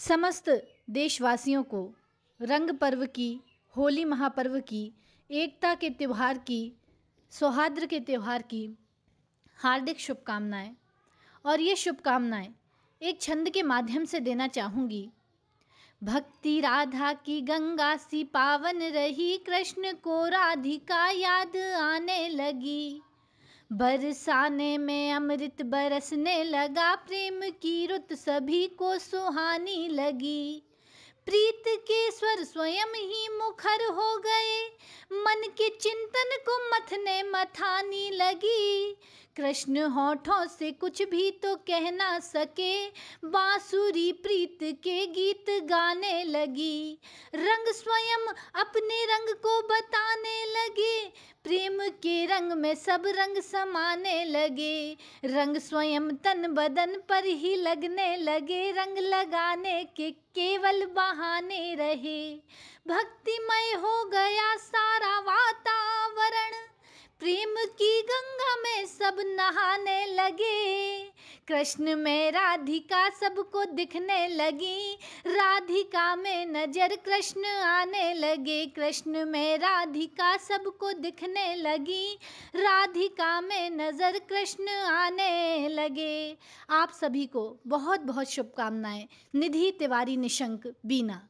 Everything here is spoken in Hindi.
समस्त देशवासियों को रंग पर्व की होली महापर्व की एकता के त्यौहार की सौहार्द के त्यौहार की हार्दिक शुभकामनाएं और ये शुभकामनाएं एक छंद के माध्यम से देना चाहूँगी भक्ति राधा की गंगा सी पावन रही कृष्ण को राधिका याद आने लगी बरसाने में अमृत बरसने लगा प्रेम की रुत सभी को सुहानी लगी प्रीत के स्वर स्वयं ही मुखर हो गए मन के चिंतन को मथने मथानी लगी कृष्ण होठों से कुछ भी तो कह ना सके बांसुरी प्रीत के गीत गाने लगी रंग स्वयं अपने रंग को बताने लगी रंग में सब रंग समाने लगे रंग स्वयं तन बदन पर ही लगने लगे रंग लगाने के केवल बहाने रहे भक्तिमय हो गया सारा वातावरण प्रेम की गंगा में सब नहाने लगे कृष्ण में राधिका सबको दिखने लगी राधिका में नज़र कृष्ण आने लगे कृष्ण में राधिका सबको दिखने लगी राधिका में नज़र कृष्ण आने लगे आप सभी को बहुत बहुत शुभकामनाएं निधि तिवारी निशंक बीना